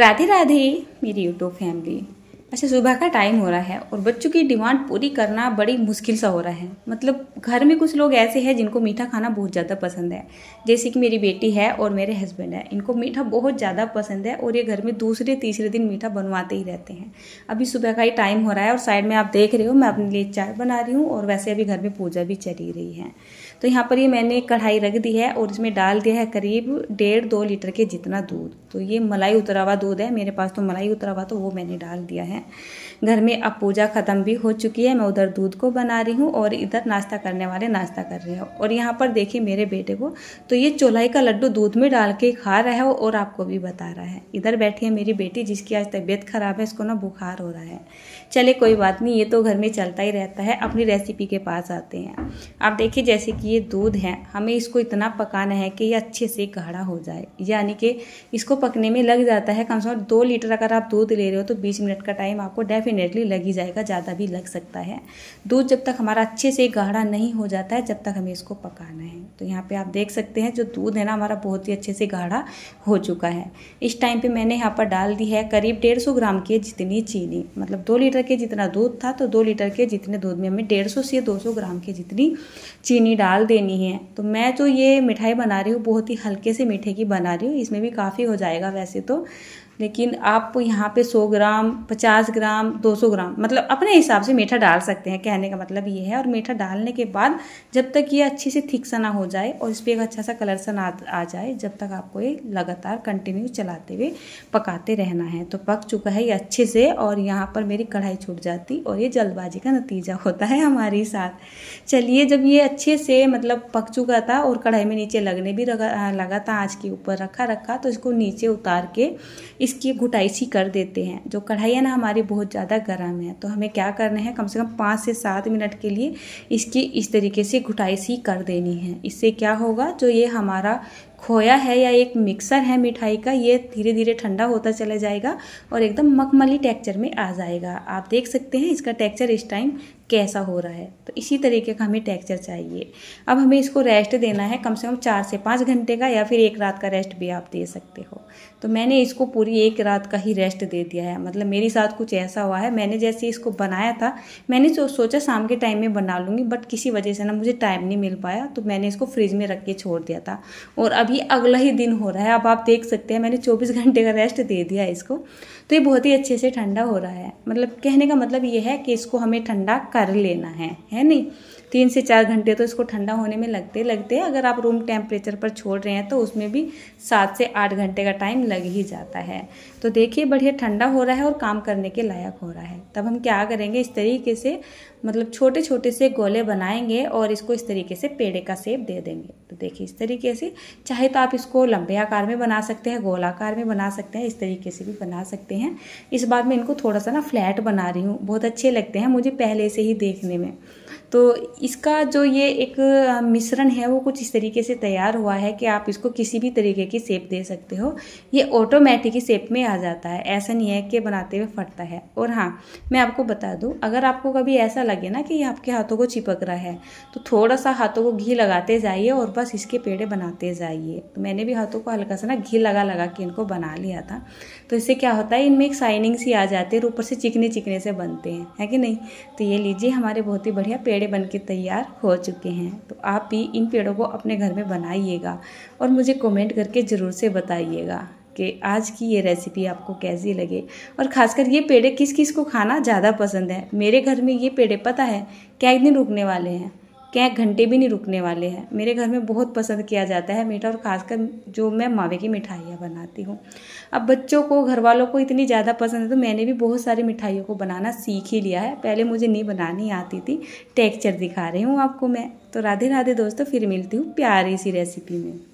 राधे राधे मेरी YouTube family अच्छा सुबह का टाइम हो रहा है और बच्चों की डिमांड पूरी करना बड़ी मुश्किल सा हो रहा है मतलब घर में कुछ लोग ऐसे हैं जिनको मीठा खाना बहुत ज़्यादा पसंद है जैसे कि मेरी बेटी है और मेरे हस्बैंड है इनको मीठा बहुत ज़्यादा पसंद है और ये घर में दूसरे तीसरे दिन मीठा बनवाते ही रहते हैं अभी सुबह का ही टाइम हो रहा है और साइड में आप देख रहे हो मैं अपने लिए चाय बना रही हूँ और वैसे अभी घर में पूजा भी चली रही है तो यहाँ पर ये मैंने कढ़ाई रख दी है और इसमें डाल दिया है करीब डेढ़ दो लीटर के जितना दूध तो ये मलाई उतरा हुआ दूध है मेरे पास तो मलाई उतरा हुआ तो वो मैंने डाल दिया है घर में अब पूजा ख़त्म भी हो चुकी है मैं उधर दूध को बना रही हूँ और इधर नाश्ता करने वाले नाश्ता कर रहे हो और यहाँ पर देखिए मेरे बेटे को तो ये चोलाई का लड्डू दूध में डाल के खा रहा है और आपको भी बता रहा है इधर बैठी है मेरी बेटी जिसकी आज तबीयत ख़राब है इसको ना बुखार हो रहा है चले कोई बात नहीं ये तो घर में चलता ही रहता है अपनी रेसिपी के पास आते हैं आप देखिए जैसे कि ये दूध है हमें इसको इतना पकाना है कि ये अच्छे से गाढ़ा हो जाए यानी कि इसको पकने में लग जाता है कम से कम दो लीटर अगर आप दूध ले रहे हो तो बीस मिनट का टाइम आपको डेफिनेटली लग ही जाएगा ज़्यादा भी लग सकता है दूध जब तक हमारा अच्छे से गाढ़ा नहीं हो जाता है जब तक हमें इसको पकाना है तो यहाँ पे आप देख सकते हैं जो दूध है ना हमारा बहुत ही अच्छे से गाढ़ा हो चुका है इस टाइम पर मैंने यहाँ पर डाल दी है करीब डेढ़ सौ ग्राम के जितनी चीनी मतलब दो लीटर के जितना दूध था तो दो लीटर के जितने दूध में हमें डेढ़ सौ से दो सौ ग्राम की जितनी चीनी डाल देनी है तो मैं जो ये मिठाई बना रही हूँ बहुत ही हल्के से मीठे की बना रही हूँ इसमें भी काफ़ी हो जाए जाएगा वैसे तो लेकिन आप यहाँ पे 100 ग्राम 50 ग्राम 200 ग्राम मतलब अपने हिसाब से मीठा डाल सकते हैं कहने का मतलब ये है और मीठा डालने के बाद जब तक ये अच्छे से थिक सा ना हो जाए और इस पर एक अच्छा सा कलर सा ना आ जाए जब तक आपको ये लगातार कंटिन्यू चलाते हुए पकाते रहना है तो पक चुका है ये अच्छे से और यहाँ पर मेरी कढ़ाई छूट जाती और ये जल्दबाजी का नतीजा होता है हमारे साथ चलिए जब ये अच्छे से मतलब पक चुका था और कढ़ाई में नीचे लगने भी लगा लगा था आँच के ऊपर रखा रखा तो इसको नीचे उतार के इस इसकी सी कर देते हैं जो कढ़ाई है ना हमारी बहुत ज़्यादा गर्म है तो हमें क्या करना है कम से कम पाँच से सात मिनट के लिए इसकी इस तरीके से सी कर देनी है इससे क्या होगा जो ये हमारा खोया है या एक मिक्सर है मिठाई का ये धीरे धीरे ठंडा होता चला जाएगा और एकदम मखमली टेक्चर में आ जाएगा आप देख सकते हैं इसका टेक्चर इस टाइम कैसा हो रहा है तो इसी तरीके का हमें टेक्चर चाहिए अब हमें इसको रेस्ट देना है कम से कम चार से पाँच घंटे का या फिर एक रात का रेस्ट भी आप दे सकते हो तो मैंने इसको पूरी एक रात का ही रेस्ट दे दिया है मतलब मेरे साथ कुछ ऐसा हुआ है मैंने जैसे इसको बनाया था मैंने सोचा शाम के टाइम में बना लूँगी बट किसी वजह से ना मुझे टाइम नहीं मिल पाया तो मैंने इसको फ्रिज में रख के छोड़ दिया था और अब अभी अगला ही दिन हो रहा है अब आप देख सकते हैं मैंने 24 घंटे का रेस्ट दे दिया है इसको तो ये बहुत ही अच्छे से ठंडा हो रहा है मतलब कहने का मतलब ये है कि इसको हमें ठंडा कर लेना है है नहीं तीन से चार घंटे तो इसको ठंडा होने में लगते लगते अगर आप रूम टेम्परेचर पर छोड़ रहे हैं तो उसमें भी सात से आठ घंटे का टाइम लग ही जाता है तो देखिए बढ़िया ठंडा हो रहा है और काम करने के लायक हो रहा है तब हम क्या करेंगे इस तरीके से मतलब छोटे छोटे से गोले बनाएंगे और इसको इस तरीके से पेड़े का सेप दे देंगे तो देखिए इस तरीके से चाहे तो आप इसको लंबे आकार में बना सकते हैं गोलाकार में बना सकते हैं इस तरीके से भी बना सकते हैं इस बार मैं इनको थोड़ा सा ना फ्लैट बना रही हूँ बहुत अच्छे लगते हैं मुझे पहले से ही देखने में तो इसका जो ये एक मिश्रण है वो कुछ इस तरीके से तैयार हुआ है कि आप इसको किसी भी तरीके की सेप दे सकते हो ये ऑटोमेटिक ही सेप में आ जाता है ऐसा नहीं है कि बनाते हुए फटता है और हाँ मैं आपको बता दूँ अगर आपको कभी ऐसा लगे ना कि ये आपके हाथों को चिपक रहा है तो थोड़ा सा हाथों को घी लगाते जाइए और बस इसके पेड़े बनाते जाइए तो मैंने भी हाथों को हल्का सा ना घी लगा लगा के इनको बना लिया था तो इससे क्या होता है इनमें एक साइनिंग सी आ जाती है और ऊपर से चिकने चिकने से बनते हैं है कि नहीं तो ये लीजिए हमारे बहुत ही बढ़िया पेड़े बन के तैयार हो चुके हैं तो आप भी इन पेड़ों को अपने घर में बनाइएगा और मुझे कमेंट करके ज़रूर से बताइएगा कि आज की ये रेसिपी आपको कैसी लगे और ख़ासकर ये पेड़े किस किस को खाना ज़्यादा पसंद है मेरे घर में ये पेड़े पता है क्या दिन रुकने वाले हैं क्या घंटे भी नहीं रुकने वाले हैं मेरे घर में बहुत पसंद किया जाता है मीठा और ख़ासकर जो मैं मावे की मिठाइयाँ बनाती हूँ अब बच्चों को घर वालों को इतनी ज़्यादा पसंद है तो मैंने भी बहुत सारी मिठाइयों को बनाना सीख ही लिया है पहले मुझे नहीं बनानी आती थी टेक्चर दिखा रही हूँ आपको मैं तो राधे राधे दोस्तों फिर मिलती हूँ प्यारी सी रेसिपी में